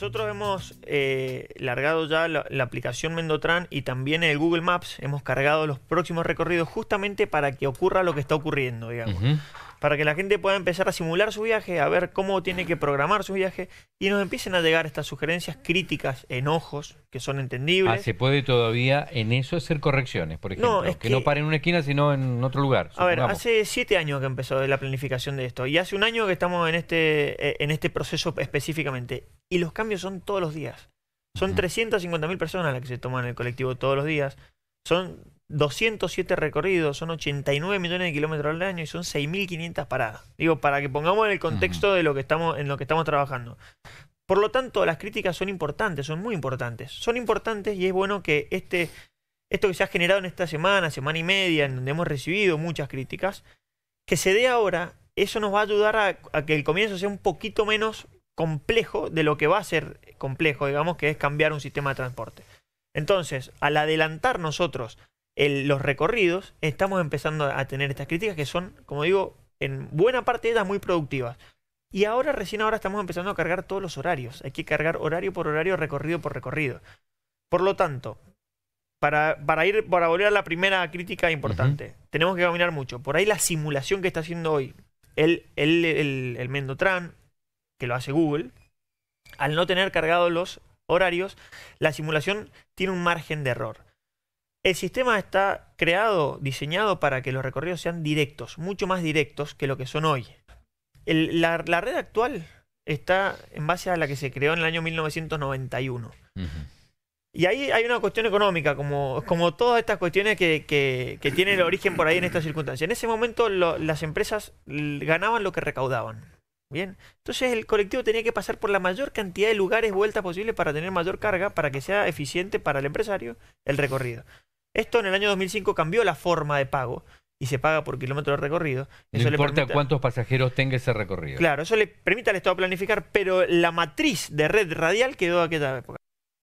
Nosotros hemos eh, largado ya la, aplicación Mendotran y también el Google Maps hemos cargado los próximos recorridos justamente para que ocurra lo que está ocurriendo, digamos para que la gente pueda empezar a simular su viaje, a ver cómo tiene que programar su viaje y nos empiecen a llegar estas sugerencias, críticas, enojos, que son entendibles. Ah, se puede todavía en eso hacer correcciones, por ejemplo, no, es que, no pare en una esquina sino en otro lugar. A ver, hace siete años que empezó la planificación de esto y hace un año que estamos en este, eh, en este proceso específicamente y los cambios son todos los días. Son 350.000 personas las que se toman el colectivo todos los días. Son 207 recorridos, son 89 millones de kilómetros al año y son 6.500 paradas. Digo, para que pongamos en el contexto de lo que estamos, en lo que estamos trabajando. Por lo tanto, las críticas son importantes, son muy importantes. Son importantes y es bueno que este, esto que se ha generado en esta semana, semana y media, en donde hemos recibido muchas críticas, que se dé ahora, eso nos va a ayudar a, a que el comienzo sea un poquito menos complejo de lo que va a ser complejo, digamos, que es cambiar un sistema de transporte. Entonces, al adelantar nosotros los recorridos, estamos empezando a tener estas críticas que son, como digo, en buena parte de ellas muy productivas. Y ahora, recién ahora, estamos empezando a cargar todos los horarios. Hay que cargar horario por horario, recorrido por recorrido. Por lo tanto, para, para ir, para volver a la primera crítica importante, tenemos que caminar mucho. Por ahí la simulación que está haciendo hoy el, el, el, el Mendotran, que lo hace Google, al no tener cargados los horarios, la simulación tiene un margen de error. El sistema está creado, diseñado para que los recorridos sean directos, mucho más directos que lo que son hoy. la, red actual está en base a la que se creó en el año 1991. Y ahí hay una cuestión económica, como, todas estas cuestiones que, tienen el origen por ahí en estas circunstancias. En ese momento las empresas ganaban lo que recaudaban. Bien, entonces el colectivo tenía que pasar por la mayor cantidad de lugares vueltas posible para tener mayor carga, para que sea eficiente para el empresario el recorrido. Esto en el año 2005 cambió la forma de pago y se paga por kilómetro de recorrido. No importa cuántos pasajeros tenga ese recorrido. Claro, eso le permite al Estado planificar, pero la matriz de red radial quedó a aquella época.